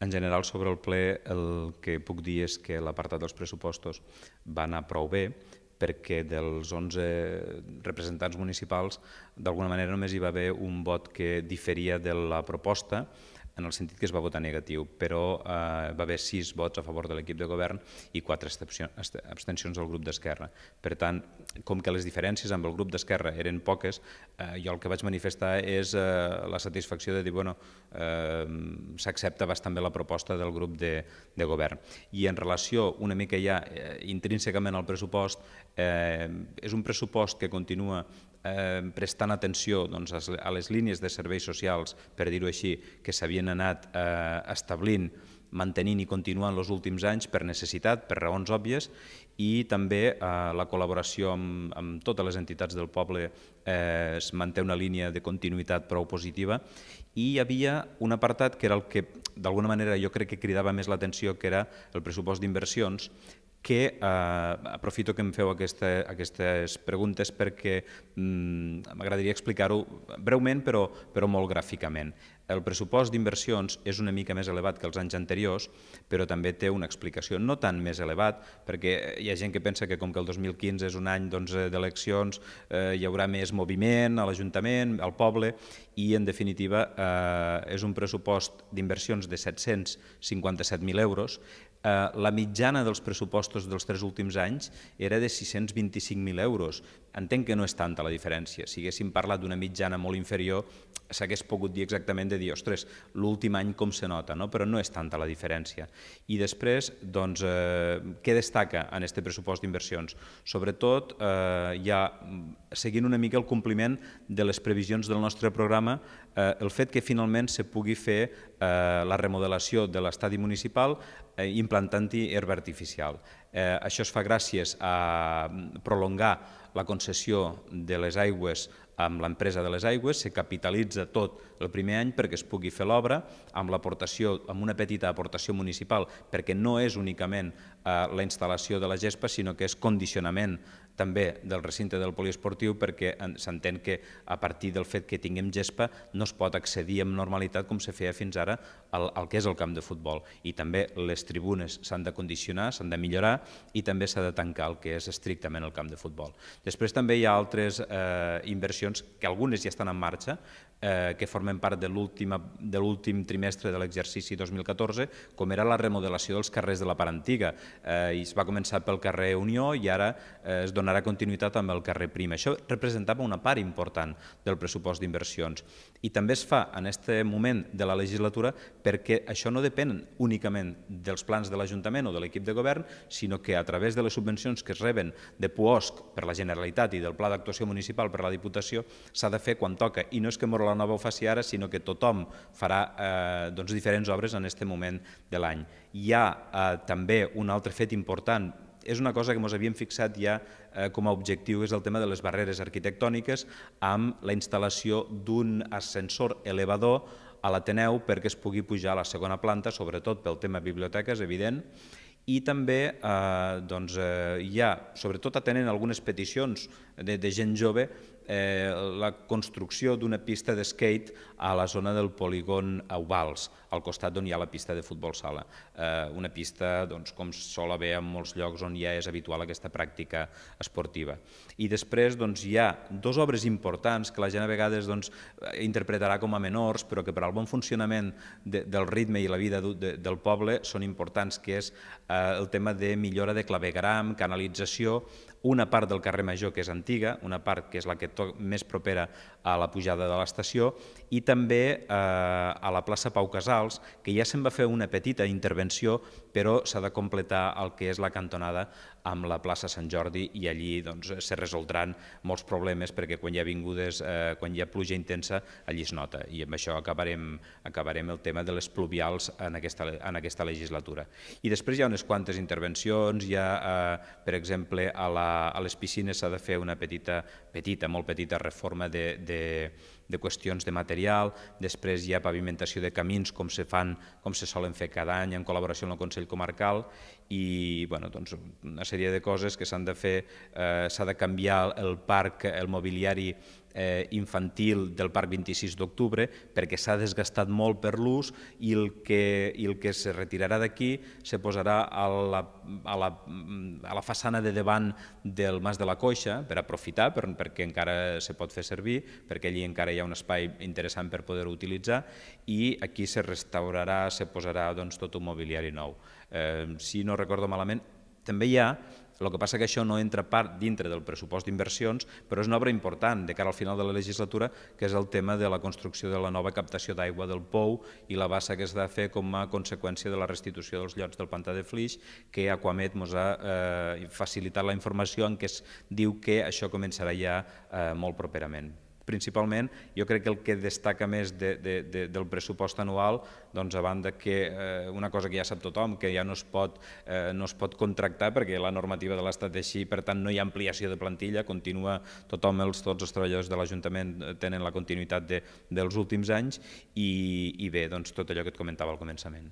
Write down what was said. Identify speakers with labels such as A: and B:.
A: En general, sobre el ple, el que puc dir és que l'apartat dels pressupostos va anar prou bé, perquè dels 11 representants municipals, d'alguna manera només hi va haver un vot que diferia de la proposta, en el sentit que es va votar negatiu, però eh, va haver sis vots a favor de l'equip de govern i quatre abstencions del grup d'Esquerra. Per tant, com que les diferències amb el grup d'Esquerra eren poques, eh, jo el que vaig manifestar és eh, la satisfacció de dir, bueno, eh, s'accepta bastant bé la proposta del grup de, de govern. I en relació una mica ja eh, intrínsecament al pressupost, eh, és un pressupost que continua Eh, prestant atenció doncs, a les línies de serveis socials, per dir-ho així, que s'havien anat eh, establint mantenint i continuant els últims anys per necessitat, per raons òbvies, i també eh, la col·laboració amb, amb totes les entitats del poble eh, es manté una línia de continuïtat prou positiva. I hi havia un apartat que era el que d'alguna manera jo crec que cridava més l'atenció, que era el pressupost d'inversions, que eh, aprofito que em feu aquesta, aquestes preguntes perquè mm, m'agradaria explicar-ho breument però, però molt gràficament. El pressupost d'inversions és una mica més elevat que els anys anteriors, però també té una explicació no tan més elevat, perquè hi ha gent que pensa que com que el 2015 és un any doncs, eh, d'eleccions doncs, eh, hi haurà més moviment a l'Ajuntament, al poble, i en definitiva eh, és un pressupost d'inversions de 757.000 euros. Eh, la mitjana dels pressupostos dels tres últims anys era de 625.000 euros, entenc que no és tanta la diferència. Si haguéssim parlat d'una mitjana molt inferior, s'hagués pogut dir exactament de dir, ostres, l'últim any com se nota, no? però no és tanta la diferència. I després, doncs, eh, què destaca en aquest pressupost d'inversions? Sobretot, eh, ja seguint una mica el compliment de les previsions del nostre programa, eh, el fet que finalment se pugui fer Eh, la remodelació de l'estadi municipal eh, implantant-hi herba artificial. Eh, això es fa gràcies a mm, prolongar la concessió de les aigües amb l'empresa de les aigües, se capitalitza tot el primer any perquè es pugui fer l'obra amb l'aportació amb una petita aportació municipal, perquè no és únicament eh, la instal·lació de la gespa, sinó que és condicionament també del recinte del poliesportiu perquè s'entén que a partir del fet que tinguem gespa no es pot accedir amb normalitat com se feia fins ara ara el, el que és el camp de futbol. I també les tribunes s'han de condicionar, s'han de millorar i també s'ha de tancar el que és estrictament el camp de futbol. Després també hi ha altres eh, inversions, que algunes ja estan en marxa, eh, que formen part de l'últim trimestre de l'exercici 2014, com era la remodelació dels carrers de la part antiga. Eh, I es va començar pel carrer Unió i ara eh, es donarà continuïtat amb el carrer Prima. Això representava una part important del pressupost d'inversions. I també es fa en aquest moment de la legislatura infraestructura perquè això no depèn únicament dels plans de l'Ajuntament o de l'equip de govern, sinó que a través de les subvencions que es reben de PUOSC per la Generalitat i del Pla d'actuació municipal per la Diputació s'ha de fer quan toca. I no és que la Nova ho faci ara, sinó que tothom farà eh, doncs, diferents obres en aquest moment de l'any. Hi ha eh, també un altre fet important és una cosa que ens havíem fixat ja eh, com a objectiu, és el tema de les barreres arquitectòniques amb la instal·lació d'un ascensor elevador a l'Ateneu perquè es pugui pujar a la segona planta, sobretot pel tema biblioteca, és evident, i també eh, doncs, eh, hi ha, sobretot atenent algunes peticions de, de gent jove, eh, la construcció d'una pista de skate a la zona del polígon Aubals, al costat d'on hi ha la pista de futbol sala. Eh, una pista, doncs, com sol haver en molts llocs on ja és habitual aquesta pràctica esportiva. I després doncs, hi ha dues obres importants que la gent a vegades doncs, interpretarà com a menors, però que per al bon funcionament de, del ritme i la vida de, de, del poble són importants, que és eh, el tema de millora de clavegram, canalització, una part del carrer Major que és antiga, una part que és la que més propera a la pujada de l'estació, i també eh, a la plaça Pau Casals, que ja se'n va fer una petita intervenció, però s'ha de completar el que és la cantonada amb la plaça Sant Jordi i allí doncs, se resoldran molts problemes perquè quan hi ha vingudes, eh, quan hi ha pluja intensa, allí es nota. I amb això acabarem, acabarem el tema de les pluvials en aquesta, en aquesta legislatura. I després hi ha unes quantes intervencions, hi ha, eh, per exemple, a, la, a les piscines s'ha de fer una petita, petita, molt petita reforma de, de, de qüestions de material, després hi ha pavimentació de camins com se fan, com se solen fer cada any en col·laboració amb el Consell Comarcal i bueno, doncs, una sèrie de coses que s'han de fer, eh, s'ha de canviar el parc, el mobiliari eh, infantil del Parc 26 d'octubre perquè s'ha desgastat molt per l'ús i, el que, i el que retirarà d'aquí se posarà a la, a, la, a la façana de davant del Mas de la Coixa per aprofitar, per, perquè encara se pot fer servir, perquè allí encara hi ha un espai interessant per poder utilitzar i aquí se restaurarà, se posarà doncs, tot un mobiliari nou. Eh, si no recordo malament, també hi ha el que passa que això no entra part dintre del pressupost d'inversions, però és una obra important de cara al final de la legislatura, que és el tema de la construcció de la nova captació d'aigua del Pou i la bassa que s'ha de fer com a conseqüència de la restitució dels llots del pantà de Flix, que Aquamet ens ha eh, facilitat la informació en què es diu que això començarà ja eh, molt properament principalment, jo crec que el que destaca més de, de, de, del pressupost anual, doncs a banda que eh, una cosa que ja sap tothom, que ja no es pot, eh, no es pot contractar perquè la normativa de l'Estat així, per tant no hi ha ampliació de plantilla, continua tothom, els, tots els treballadors de l'Ajuntament eh, tenen la continuïtat de, dels últims anys i, i bé, doncs tot allò que et comentava al començament.